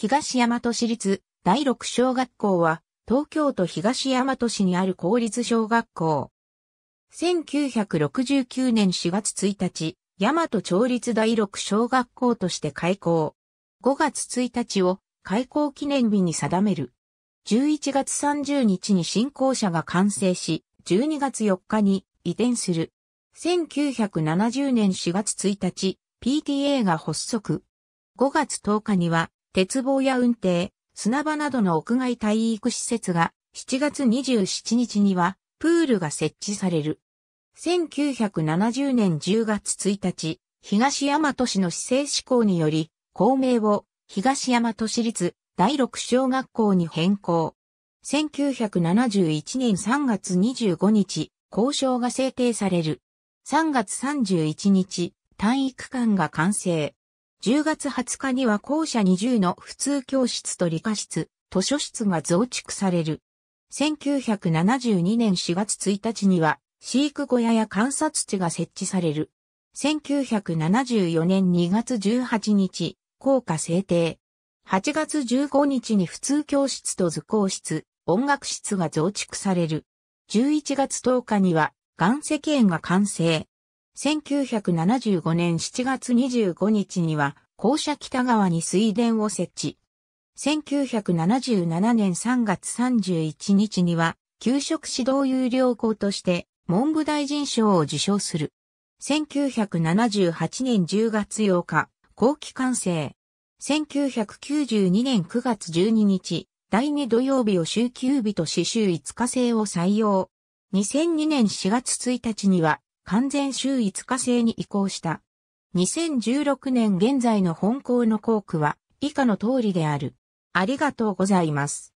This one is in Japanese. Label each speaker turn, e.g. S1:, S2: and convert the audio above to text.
S1: 東大和市立第六小学校は、東京都東大和市にある公立小学校。1969年4月1日、大和町立第六小学校として開校。5月1日を開校記念日に定める。11月30日に新校舎が完成し、12月4日に移転する。1970年4月1日、PTA が発足。5月10日には鉄棒や運転、砂場などの屋外体育施設が7月27日にはプールが設置される。1970年10月1日、東大和市の市政施行により、校名を東大和市立第六小学校に変更。1971年3月25日、交渉が制定される。3月31日、体育館が完成。10月20日には校舎20の普通教室と理科室、図書室が増築される。1972年4月1日には、飼育小屋や観察地が設置される。1974年2月18日、校歌制定。8月15日に普通教室と図工室、音楽室が増築される。11月10日には、岩石園が完成。1975年7月25日には、校舎北側に水田を設置。1977年3月31日には、給食指導有料校として、文部大臣賞を受賞する。1978年10月8日、後期完成。1992年9月12日、第2土曜日を週休日と四週5日制を採用。2002年4月1日には、完全週一日制に移行した。2016年現在の本校の校区は以下の通りである。ありがとうございます。